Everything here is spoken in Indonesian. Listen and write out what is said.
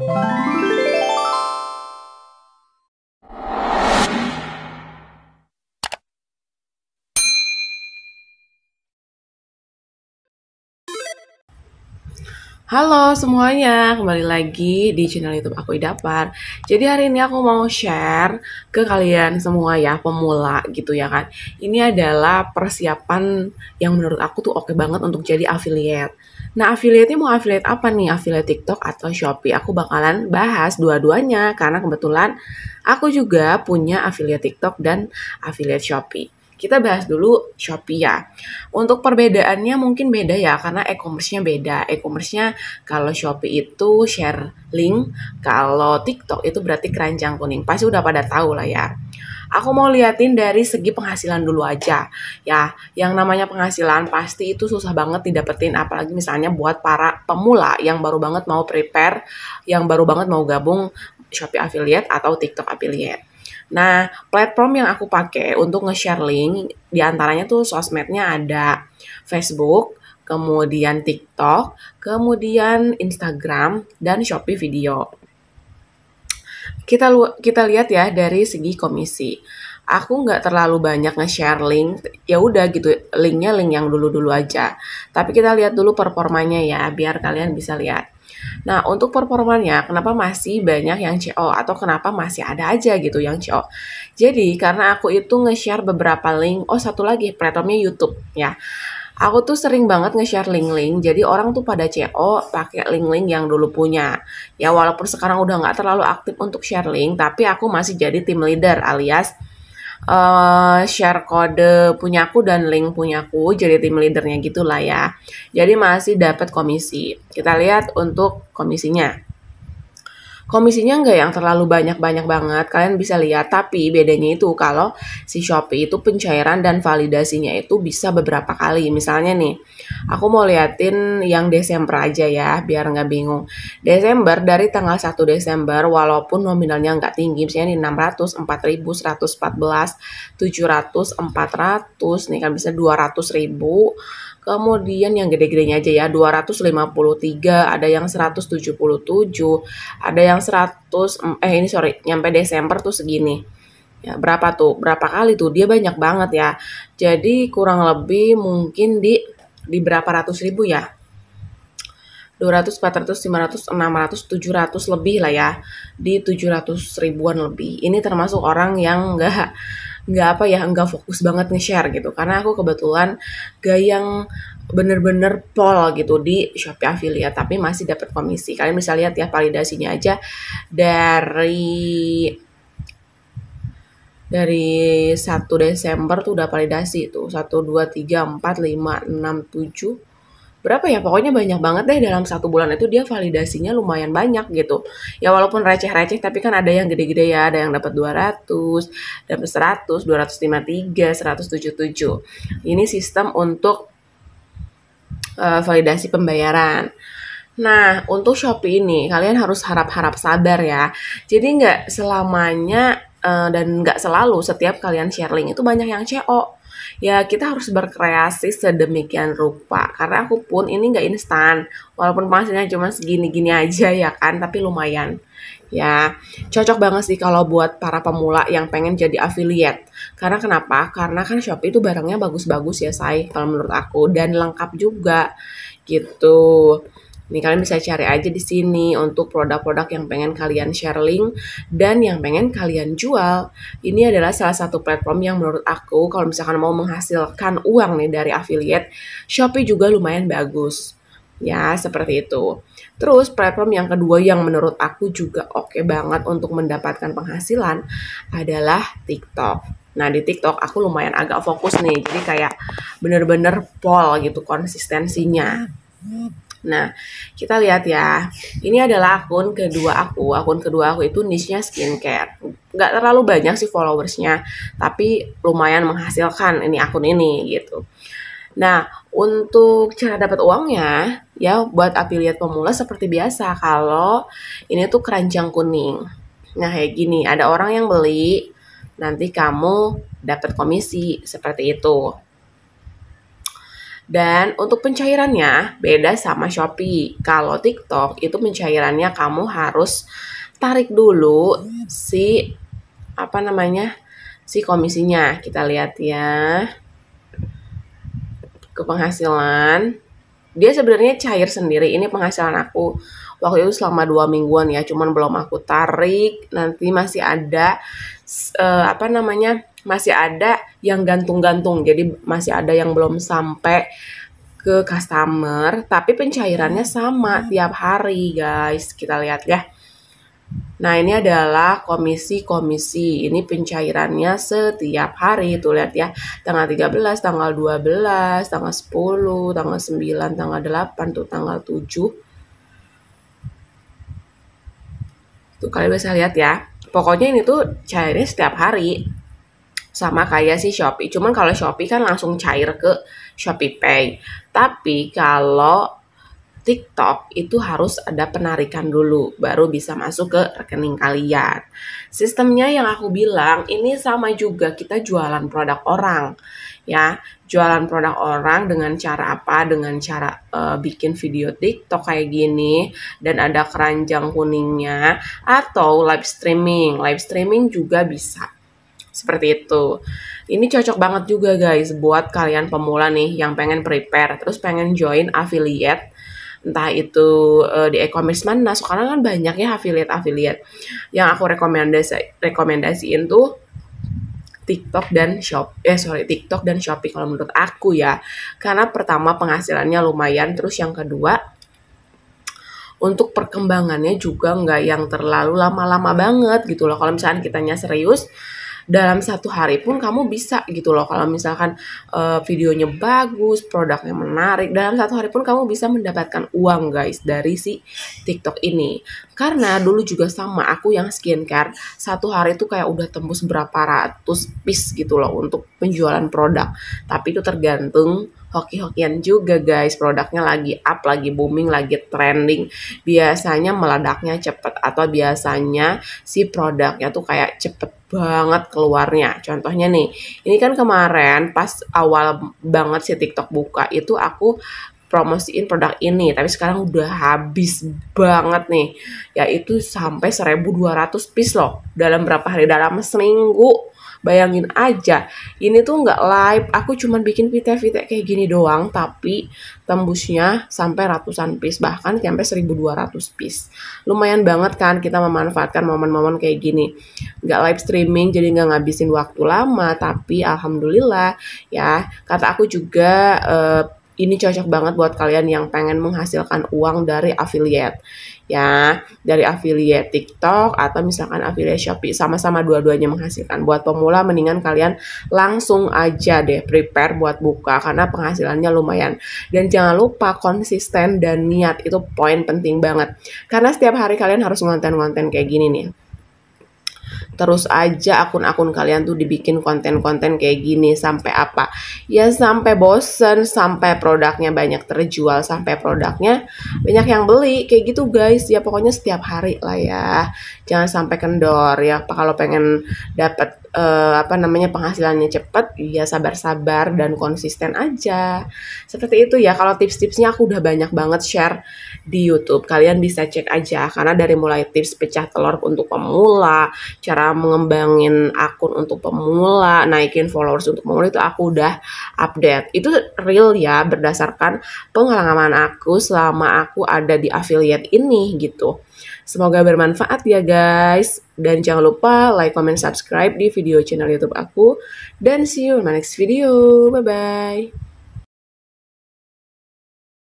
you Halo semuanya, kembali lagi di channel YouTube aku Idapar. Jadi hari ini aku mau share ke kalian semua ya pemula gitu ya kan. Ini adalah persiapan yang menurut aku tuh oke banget untuk jadi affiliate. Nah, affiliate ini mau affiliate apa nih? Affiliate TikTok atau Shopee? Aku bakalan bahas dua-duanya karena kebetulan aku juga punya affiliate TikTok dan affiliate Shopee. Kita bahas dulu Shopee ya. Untuk perbedaannya mungkin beda ya karena e-commerce-nya beda. E-commerce-nya kalau Shopee itu share link, kalau TikTok itu berarti keranjang kuning. Pasti udah pada tahu lah ya. Aku mau liatin dari segi penghasilan dulu aja. Ya, yang namanya penghasilan pasti itu susah banget didapetin apalagi misalnya buat para pemula yang baru banget mau prepare, yang baru banget mau gabung Shopee affiliate atau TikTok affiliate. Nah, platform yang aku pakai untuk nge-share link diantaranya tuh sosmednya ada Facebook, kemudian TikTok, kemudian Instagram dan Shopee Video. Kita kita lihat ya dari segi komisi. Aku nggak terlalu banyak nge-share link, ya udah gitu linknya link yang dulu-dulu aja. Tapi kita lihat dulu performanya ya, biar kalian bisa lihat. Nah, untuk performanya, kenapa masih banyak yang CO atau kenapa masih ada aja gitu yang CO? Jadi, karena aku itu nge-share beberapa link, oh satu lagi platformnya YouTube ya. Aku tuh sering banget nge-share link-link, jadi orang tuh pada CO pakai link-link yang dulu punya. Ya walaupun sekarang udah nggak terlalu aktif untuk share link, tapi aku masih jadi tim leader alias uh, share kode punyaku dan link punyaku jadi tim leadernya gitulah ya. Jadi masih dapat komisi. Kita lihat untuk komisinya. Komisinya nggak yang terlalu banyak-banyak banget, kalian bisa lihat. Tapi bedanya itu kalau si Shopee itu pencairan dan validasinya itu bisa beberapa kali. Misalnya nih, aku mau liatin yang Desember aja ya, biar nggak bingung. Desember dari tanggal 1 Desember, walaupun nominalnya nggak tinggi, misalnya nih 600, 4000, 114, 700, 400, nih kan bisa 200 ribu, Kemudian yang gede-gedenya aja ya, 253, ada yang 177, ada yang 100 eh ini sorry, nyampe Desember tuh segini. Ya, berapa tuh? Berapa kali tuh? Dia banyak banget ya. Jadi kurang lebih mungkin di di berapa ratus ribu ya? 200, 400, 500, 600, 700 lebih lah ya. Di 700 ribuan lebih. Ini termasuk orang yang nggak nggak apa ya nggak fokus banget nge-share gitu karena aku kebetulan gak yang bener-bener pol gitu di Shopee affiliate tapi masih dapat komisi. Kalian bisa lihat ya validasinya aja dari dari 1 Desember tuh udah validasi tuh 1 2 3 4 5 6 7 berapa ya pokoknya banyak banget deh dalam satu bulan itu dia validasinya lumayan banyak gitu ya walaupun receh-receh tapi kan ada yang gede-gede ya ada yang dapat 200 dapat 100 253 177 ini sistem untuk uh, validasi pembayaran Nah, untuk Shopee ini kalian harus harap-harap sabar ya. Jadi nggak selamanya uh, dan nggak selalu setiap kalian share link itu banyak yang CO ya kita harus berkreasi sedemikian rupa karena aku pun ini nggak instan walaupun penghasilnya cuma segini-gini aja ya kan tapi lumayan ya cocok banget sih kalau buat para pemula yang pengen jadi affiliate karena kenapa karena kan Shopee itu barangnya bagus-bagus ya say kalau menurut aku dan lengkap juga gitu ini kalian bisa cari aja di sini untuk produk-produk yang pengen kalian share link dan yang pengen kalian jual. Ini adalah salah satu platform yang menurut aku kalau misalkan mau menghasilkan uang nih dari affiliate, Shopee juga lumayan bagus. Ya, seperti itu. Terus platform yang kedua yang menurut aku juga oke okay banget untuk mendapatkan penghasilan adalah TikTok. Nah di TikTok aku lumayan agak fokus nih, jadi kayak bener-bener pol gitu konsistensinya. Nah, kita lihat ya. Ini adalah akun kedua aku. Akun kedua aku itu niche-nya skincare. Nggak terlalu banyak sih followersnya, tapi lumayan menghasilkan ini akun ini gitu. Nah, untuk cara dapat uangnya, ya buat affiliate pemula seperti biasa. Kalau ini tuh keranjang kuning. Nah, kayak gini, ada orang yang beli, nanti kamu dapat komisi seperti itu. Dan untuk pencairannya beda sama Shopee. Kalau TikTok itu pencairannya kamu harus tarik dulu si apa namanya? si komisinya. Kita lihat ya. Ke penghasilan. Dia sebenarnya cair sendiri. Ini penghasilan aku waktu itu selama dua mingguan ya cuman belum aku tarik nanti masih ada uh, apa namanya masih ada yang gantung-gantung. Jadi masih ada yang belum sampai ke customer, tapi pencairannya sama hmm. tiap hari, guys. Kita lihat ya. Nah, ini adalah komisi-komisi. Ini pencairannya setiap hari. Tuh lihat ya, tanggal 13, tanggal 12, tanggal 10, tanggal 9, tanggal 8, tuh tanggal 7. Tuh kalian bisa lihat ya. Pokoknya ini tuh cairnya setiap hari sama kayak si Shopee. Cuman kalau Shopee kan langsung cair ke Shopee Pay. Tapi kalau TikTok itu harus ada penarikan dulu baru bisa masuk ke rekening kalian. Sistemnya yang aku bilang ini sama juga kita jualan produk orang. Ya, jualan produk orang dengan cara apa? Dengan cara uh, bikin video TikTok kayak gini dan ada keranjang kuningnya atau live streaming. Live streaming juga bisa seperti itu. Ini cocok banget juga guys buat kalian pemula nih yang pengen prepare, terus pengen join affiliate entah itu uh, di e-commerce mana sekarang kan banyaknya affiliate affiliate yang aku rekomendasi rekomendasiin tuh TikTok dan shop eh sorry TikTok dan Shopee kalau menurut aku ya karena pertama penghasilannya lumayan terus yang kedua untuk perkembangannya juga nggak yang terlalu lama-lama banget gitu loh kalau misalnya kitanya serius dalam satu hari pun kamu bisa gitu loh kalau misalkan uh, videonya bagus produknya menarik dalam satu hari pun kamu bisa mendapatkan uang guys dari si TikTok ini karena dulu juga sama aku yang skincare satu hari itu kayak udah tembus berapa ratus piece gitu loh untuk penjualan produk tapi itu tergantung hoki-hokian juga guys produknya lagi up lagi booming lagi trending biasanya meledaknya cepet atau biasanya si produknya tuh kayak cepet banget keluarnya contohnya nih ini kan kemarin pas awal banget si TikTok buka itu aku promosiin produk ini tapi sekarang udah habis banget nih yaitu sampai 1200 piece loh dalam berapa hari dalam seminggu Bayangin aja, ini tuh nggak live, aku cuman bikin vite-vite kayak gini doang, tapi tembusnya sampai ratusan piece, bahkan sampai 1200 piece. Lumayan banget kan kita memanfaatkan momen-momen kayak gini. Nggak live streaming, jadi nggak ngabisin waktu lama, tapi alhamdulillah ya, kata aku juga... Uh, ini cocok banget buat kalian yang pengen menghasilkan uang dari affiliate ya dari affiliate TikTok atau misalkan affiliate Shopee sama-sama dua-duanya menghasilkan buat pemula mendingan kalian langsung aja deh prepare buat buka karena penghasilannya lumayan dan jangan lupa konsisten dan niat itu poin penting banget karena setiap hari kalian harus ngonten-ngonten kayak gini nih terus aja akun-akun kalian tuh dibikin konten-konten kayak gini sampai apa ya sampai bosen sampai produknya banyak terjual sampai produknya banyak yang beli kayak gitu guys ya pokoknya setiap hari lah ya jangan sampai kendor ya kalau pengen dapat uh, apa namanya penghasilannya cepat ya sabar-sabar dan konsisten aja seperti itu ya kalau tips-tipsnya aku udah banyak banget share di YouTube kalian bisa cek aja karena dari mulai tips pecah telur untuk pemula cara mengembangin akun untuk pemula naikin followers untuk pemula itu aku udah update itu real ya berdasarkan pengalaman aku selama aku ada di affiliate ini gitu Semoga bermanfaat ya guys. Dan jangan lupa like, comment, subscribe di video channel YouTube aku. Dan see you in my next video. Bye-bye.